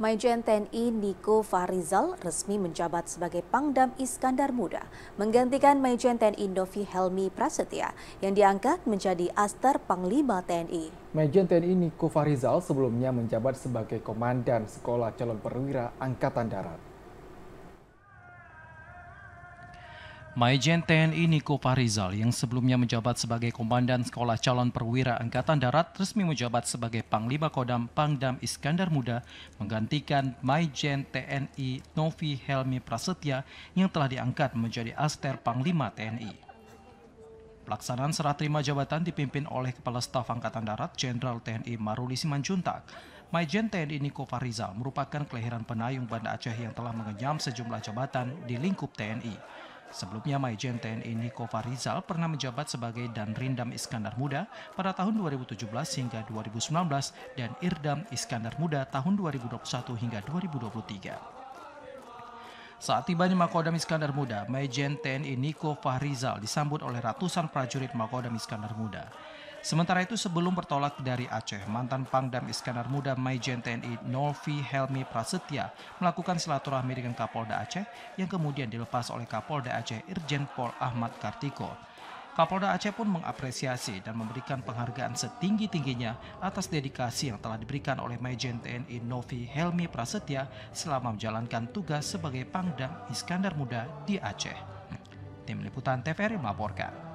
Maijen TNI Niko Farizal resmi menjabat sebagai Pangdam Iskandar Muda, menggantikan Maijen TNI Novi Helmi Prasetya yang diangkat menjadi Aster Panglima TNI. Maijen TNI Niko Farizal sebelumnya menjabat sebagai Komandan Sekolah Calon Perwira Angkatan Darat. Mayjen TNI Niko Farizal yang sebelumnya menjabat sebagai Komandan Sekolah Calon Perwira Angkatan Darat resmi menjabat sebagai Panglima Kodam Pangdam Iskandar Muda menggantikan Mayjen TNI Novi Helmi Prasetya yang telah diangkat menjadi Aster Panglima TNI. Pelaksanaan serah terima jabatan dipimpin oleh Kepala Staf Angkatan Darat Jenderal TNI Maruli Simanjuntak. Mayjen TNI Niko Farizal merupakan kelahiran penayung Banda Aceh yang telah mengenyam sejumlah jabatan di lingkup TNI. Sebelumnya Mayjen TNI Niko Farizal pernah menjabat sebagai Danrindam Iskandar Muda pada tahun 2017 hingga 2019 dan Irdam Iskandar Muda tahun 2021 hingga 2023. Saat tiba di Makodam Iskandar Muda, Mayjen TNI Niko Fahrizal disambut oleh ratusan prajurit Makodam Iskandar Muda. Sementara itu sebelum bertolak dari Aceh, mantan Pangdam Iskandar Muda Mayjen TNI Novi Helmi Prasetya melakukan silaturahmi dengan Kapolda Aceh yang kemudian dilepas oleh Kapolda Aceh Irjen Pol Ahmad Kartiko. Kapolda Aceh pun mengapresiasi dan memberikan penghargaan setinggi-tingginya atas dedikasi yang telah diberikan oleh Mayjen TNI Novi Helmi Prasetya selama menjalankan tugas sebagai Pangdam Iskandar Muda di Aceh. Tim Liputan TVRI melaporkan.